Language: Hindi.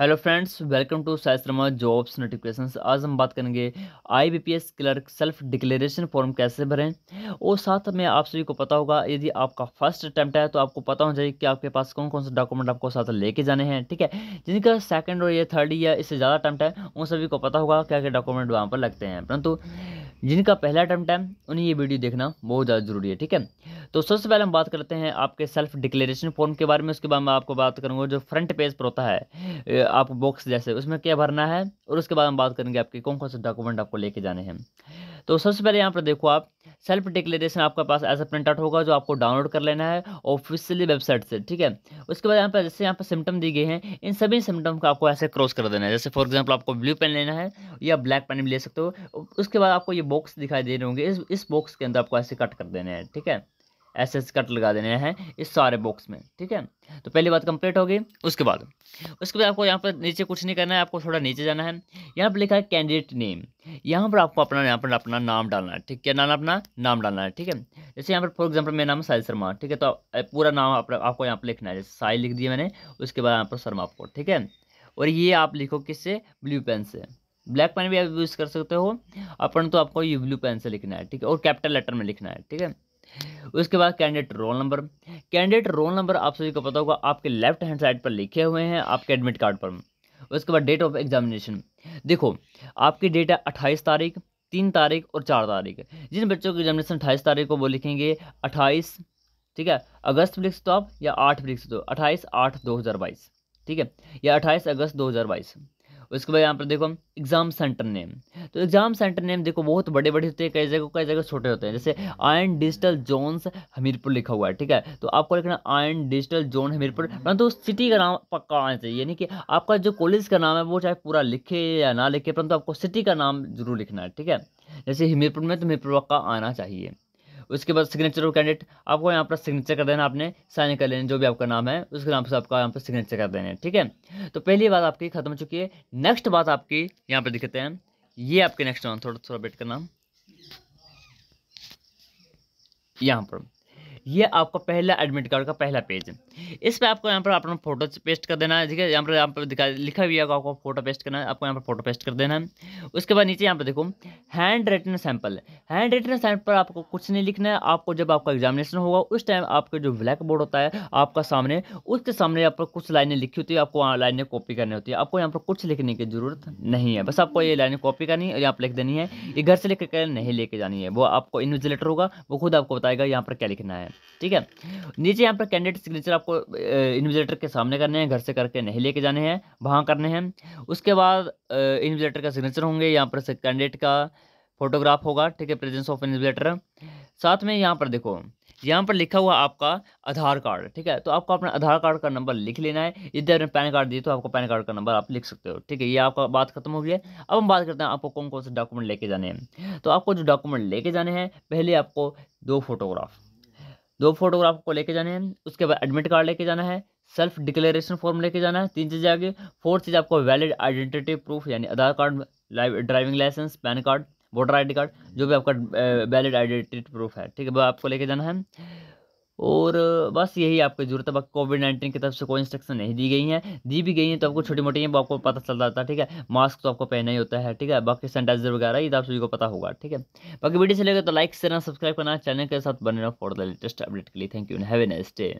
हेलो फ्रेंड्स वेलकम टू साइस्त्रमा जॉब्स नोटिफिकेशन आज हम बात करेंगे IBPS clerk self declaration form कैसे भरें और साथ में आप सभी को पता होगा यदि आपका फर्स्ट अटैम्प्ट है तो आपको पता होना चाहिए कि आपके पास कौन कौन से डॉक्यूमेंट आपको साथ लेके जाने हैं ठीक है जिनका सेकेंड और या थर्ड या इससे ज़्यादा अटैम्प्ट है उन सभी को पता होगा क्या क्या डॉक्यूमेंट वहाँ पर लगते हैं परंतु जिनका पहला अटैम्प्ट है उन्हें ये वीडियो देखना बहुत ज़्यादा ज़रूरी है ठीक है तो सबसे पहले हम बात करते हैं आपके सेल्फ डिक्लेरेशन फॉर्म के बारे में उसके बाद मैं आपको बात करूँगा जो फ्रंट पेज पर होता है आप बॉक्स जैसे उसमें क्या भरना है और उसके बाद हम बात करेंगे आपके कौन कौन से डॉक्यूमेंट आपको लेके जाने हैं तो सबसे पहले यहाँ पर देखो आप सेल्फ डिक्लेरेशन आपके पास ऐसा प्रिंट आउट होगा जो आपको डाउनलोड कर लेना है ऑफिशियली वेबसाइट से ठीक है उसके बाद यहाँ पर जैसे यहाँ पर सिम्टम दिए गए हैं इन सभी सिम्टम को आपको ऐसे क्रॉस कर देना है जैसे फॉर एग्जाम्पल आपको ब्लू पेन लेना है या ब्लैक पेन भी ले सकते हो उसके बाद आपको ये बॉक्स दिखाई दे रहे होंगे इस इस बॉक्स के अंदर आपको ऐसे कट कर देना है ठीक है ऐसे ऐसे कट लगा देने हैं इस सारे बॉक्स में ठीक है तो पहली बात कंप्लीट होगी उसके बाद उसके बाद आपको यहाँ पर नीचे कुछ नहीं करना है आपको थोड़ा नीचे जाना है यहाँ पर लिखा है कैंडिडेट नेम यहाँ पर आपको अपना यहाँ पर अपना नाम डालना है ठीक क्या नाम अपना नाम डालना है ठीक है जैसे यहाँ पर फॉर एग्जाम्पल मेरा नाम साहिल शर्मा ठीक है तो पूरा नाम आपको यहाँ पर लिखना है जैसे साहिल लिख दिया मैंने उसके बाद यहाँ पर शर्मा आपको ठीक है और ये आप लिखो किससे ब्लू पेन से ब्लैक पेन भी आप यूज़ कर सकते हो अपन तो आपको ये ब्लू पेन से लिखना है ठीक है और कैपिटल लेटर में लिखना है ठीक है उसके बाद candidate roll number candidate roll number आप सभी को पता होगा आपके लेफ्ट हैंड साइड पर लिखे हुए हैं आपके एडमिट कार्ड पर उसके बाद डेट ऑफ एग्जामिनेशन देखो आपकी डेट है अट्ठाईस तारीख तीन तारीख और चार तारीख जिन बच्चों की एग्जामिनेशन अट्ठाईस तारीख को वो लिखेंगे अट्ठाईस ठीक है अगस्त में लिख सकते हो आप या आठ में लिख सकते हो अट्ठाईस आठ दो हज़ार बाईस ठीक है या अट्ठाईस अगस्त दो हज़ार बाईस उसके बाद यहाँ पर देखो एग्ज़ाम सेंटर नेम तो एग्ज़ाम सेंटर नेम देखो बहुत बड़े बड़े होते हैं कई जगह कई जगह छोटे होते हैं जैसे आयन डिजिटल जोन्स हमीरपुर लिखा हुआ है ठीक है तो आपको लिखना आयन डिजिटल जोन हमीरपुर परंतु मतलब तो सिटी का नाम पक्का आना चाहिए यानी कि आपका जो कॉलेज का नाम है वो चाहे पूरा लिखे या ना लिखे परंतु आपको सिटी का नाम जरूर लिखना है ठीक है जैसे हमीरपुर में तो हमीरपुर पक्का आना चाहिए उसके बाद सिग्नेचर ऑफ कैंडिडेट आपको यहाँ पर सिग्नेचर कर देना आपने साइन कर लेना जो भी आपका नाम है उसके नाम से आपका यहाँ पर सिग्नेचर कर देना है ठीक है तो पहली बात आपकी खत्म हो चुकी है नेक्स्ट बात आपकी यहाँ पर दिखते हैं ये आपके नेक्स्ट थोड़ा थोड़ा वेट करना यहाँ पर ये आपका पहला एडमिट कार्ड का पहला पेज है इस पर आपको यहाँ पर अपना फोटो पेस्ट कर देना है ठीक है यहाँ पर यहाँ पर दिखा लिखा भी होगा आपको फोटो पेस्ट करना है आपको यहाँ पर फोटो पेस्ट कर देना है उसके बाद नीचे यहाँ पर देखो handwritten sample handwritten sample आपको कुछ नहीं लिखना है आपको जब आपका एग्जामिनेशन होगा उस टाइम आपका जो ब्लैक बोर्ड होता है आपका सामने उसके सामने यहाँ पर कुछ लाइनें लिखी होती है आपको लाइनें कॉपी करनी होती है आपको यहाँ पर कुछ लिखने की जरूरत नहीं है बस आपको ये लाइनें कॉपी करनी है और यहाँ पर लिख देनी है ये घर से लेकर नहीं लेके जानी है वो आपको इन्विजिलेटर होगा वो खुद आपको बताएगा यहाँ पर क्या लिखना है ठीक है नीचे यहाँ पर कैंडिडेट सिग्नेचर आपको इन्विजिलेटर के सामने करने हैं घर से करके नहीं लेके जाने हैं वहाँ करने हैं उसके बाद इन्विजिलेटर का सिग्नेचर होंगे यहाँ पर कैंडिडेट का फोटोग्राफ होगा ठीक है प्रेजेंस ऑफ इन्विजिलेटर साथ में यहाँ पर देखो यहाँ पर लिखा हुआ आपका आधार कार्ड ठीक है तो आपको अपना आधार कार्ड का नंबर लिख लेना है यदि आपने पैन कार्ड दिए तो आपको पैन कार्ड का नंबर आप लिख सकते हो ठीक है ये आपका बात खत्म हो गई है अब हम बात करते हैं आपको कौन कौन से डॉक्यूमेंट लेके जाने हैं तो आपको जो डॉक्यूमेंट लेके जाने हैं पहले आपको दो फोटोग्राफ दो फोटोग्राफ को लेके जाने हैं उसके बाद एडमिट कार्ड लेके जाना है सेल्फ डिक्लेरेशन फॉर्म लेके जाना है तीन चीज़ें आगे फोर्थ चीज़ आपको वैलिड आइडेंटिटी प्रूफ यानी Aadhaar card driving licence PAN card voter I card जो भी आपका वैलिड आइडेंटिटी प्रूफ है ठीक है वो आपको लेके जाना है और बस यही आपको जरूरत है बाकी कोविड नाइन्टीन की तरफ से कोई इंस्ट्रक्शन नहीं दी गई हैं दी भी गई हैं तो आपको छोटी मोटी हैं आपको पता चल जाता है ठीक है मास्क तो आपको पहनना ही होता है ठीक है बाकी सैनिटाइजर वगैरह ये तो आप सभी को पता होगा ठीक है बाकी वीडियो चलेगा तो लाइक करना सब्सक्राइब करना चैनल के साथ बने रहो फॉर द लेटेस्ट अपडेट के लिए thank you have nice day